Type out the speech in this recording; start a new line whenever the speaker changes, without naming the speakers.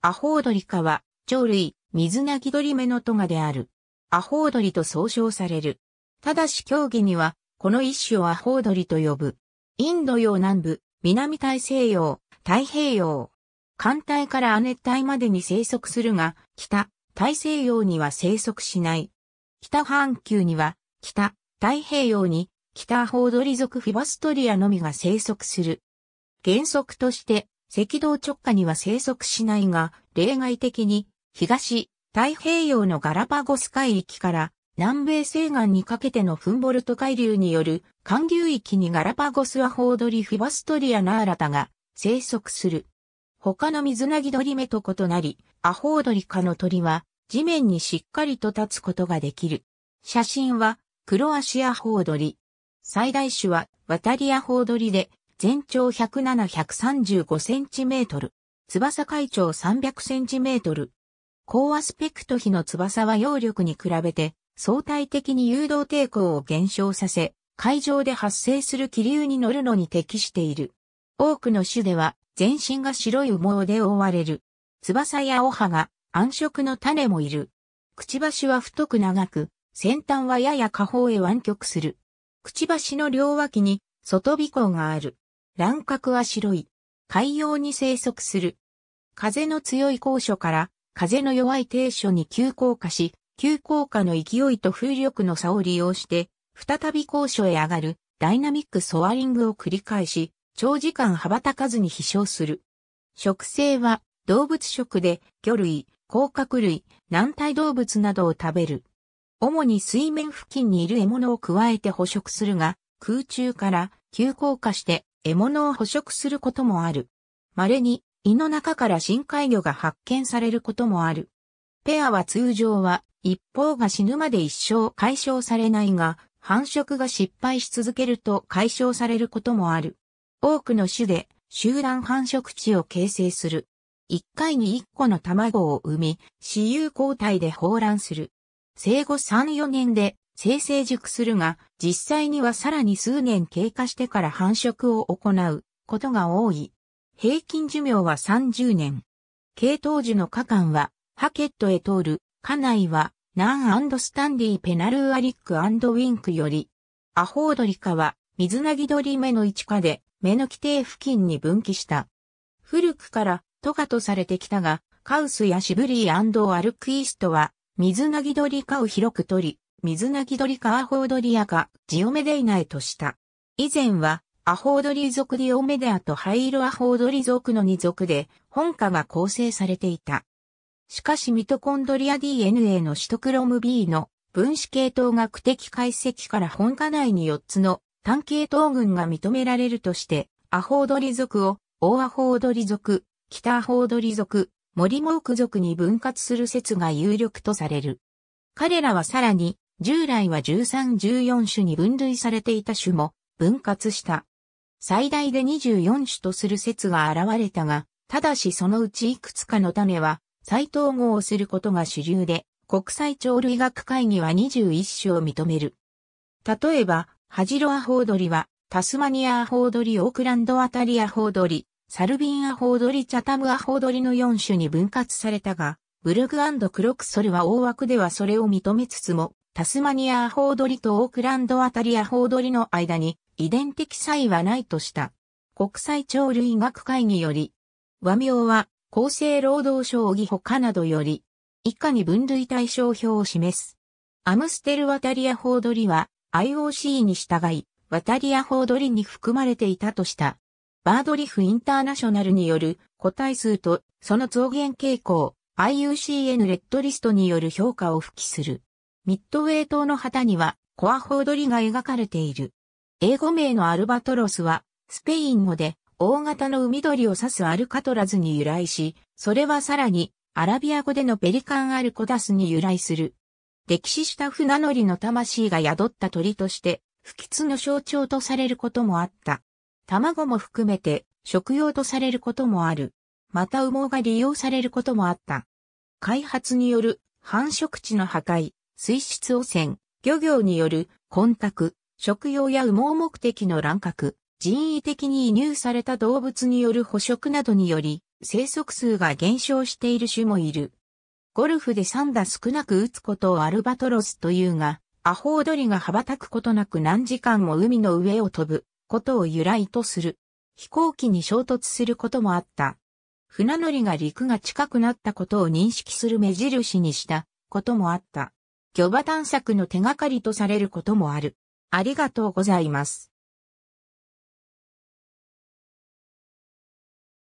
アホウドリ科は、鳥類、水なぎ鳥目のトガである。アホウドリと総称される。ただし競技には、この一種をアホウドリと呼ぶ。インド洋南部、南大西洋、太平洋。寒帯から亜熱帯までに生息するが、北、大西洋には生息しない。北半球には、北、太平洋に、北アホウドリ族フィバストリアのみが生息する。原則として、赤道直下には生息しないが、例外的に、東、太平洋のガラパゴス海域から南米西岸にかけてのフンボルト海流による寒流域にガラパゴスアホウドリフィバストリアナーラタが生息する。他の水なぎ鳥目と異なり、アホウドリ科の鳥は地面にしっかりと立つことができる。写真は黒足アホウドリ。最大種は渡りアホウドリで全長10735センチメートル。翼海長300センチメートル。高アスペクト比の翼は揚力に比べて相対的に誘導抵抗を減少させ、海上で発生する気流に乗るのに適している。多くの種では全身が白い羽毛で覆われる。翼やお葉が暗色の種もいる。くちばしは太く長く、先端はやや下方へ湾曲する。くちばしの両脇に外尾根がある。乱獲は白い。海洋に生息する。風の強い高所から風の弱い低所に急降下し、急降下の勢いと風力の差を利用して、再び高所へ上がるダイナミックソワリングを繰り返し、長時間羽ばたかずに飛翔する。食性は動物食で魚類、甲殻類、軟体動物などを食べる。主に水面付近にいる獲物を加えて捕食するが、空中から急降下して獲物を捕食することもある。稀に胃の中から深海魚が発見されることもある。ペアは通常は一方が死ぬまで一生解消されないが、繁殖が失敗し続けると解消されることもある。多くの種で集団繁殖地を形成する。一回に一個の卵を産み、私有交代で放卵する。生後3、4年で生成熟するが、実際にはさらに数年経過してから繁殖を行うことが多い。平均寿命は30年。系統樹の花間は、ハケットへ通る、家内は、ナンスタンディ・ーペナルーアリックウィンクより、アホウドリカは、水なぎ鳥目の一花で、目の規定付近に分岐した。古くから、トカとされてきたが、カウスやシブリーアルクイストは、水なぎ鳥かを広く取り、水泣き鳥かアホードリアかジオメデイナへとした。以前は、アホウドリ族ディオメデアと灰色アホウドリ族の2族で、本科が構成されていた。しかしミトコンドリア DNA のシトクロム B の分子系統学的解析から本科内に4つの単系統群が認められるとして、アホウドリ族を、オアホウドリ族、北アホウドリ族、モリモーク族に分割する説が有力とされる。彼らはさらに、従来は1314種に分類されていた種も分割した。最大で24種とする説が現れたが、ただしそのうちいくつかの種は再統合をすることが主流で、国際鳥類学会議は21種を認める。例えば、ハジロアホウドリは、タスマニアアホウドリ、オークランドアタリアホウドリ、サルビンアホウドリ、チャタムアホウドリの4種に分割されたが、ブルグクロクソルは大枠ではそれを認めつつも、タスマニアアホウドリとオークランドあたりアホウドリの間に遺伝的差異はないとした。国際鳥類学会により、和名は厚生労働省議他などより、以下に分類対象表を示す。アムステルワタリアホウドリは IOC に従い、ワタリアホウドリに含まれていたとした。バードリフインターナショナルによる個体数とその増減傾向、IUCN レッドリストによる評価を付記する。ミッドウェー島の旗にはコアホウドリが描かれている。英語名のアルバトロスは、スペイン語で大型の海鳥を指すアルカトラズに由来し、それはさらにアラビア語でのペリカンアルコダスに由来する。歴史した船乗りの魂が宿った鳥として、不吉の象徴とされることもあった。卵も含めて食用とされることもある。また羽毛が利用されることもあった。開発による繁殖地の破壊、水質汚染、漁業による混濁、食用や羽毛目的の乱獲、人為的に移入された動物による捕食などにより、生息数が減少している種もいる。ゴルフで3打少なく打つことをアルバトロスというが、アホウドリが羽ばたくことなく何時間も海の上を飛ぶことを由来とする。飛行機に衝突することもあった。船乗りが陸が近くなったことを認識する目印にしたこともあった。魚場探索の手がかりとされることもある。ありがとうございます。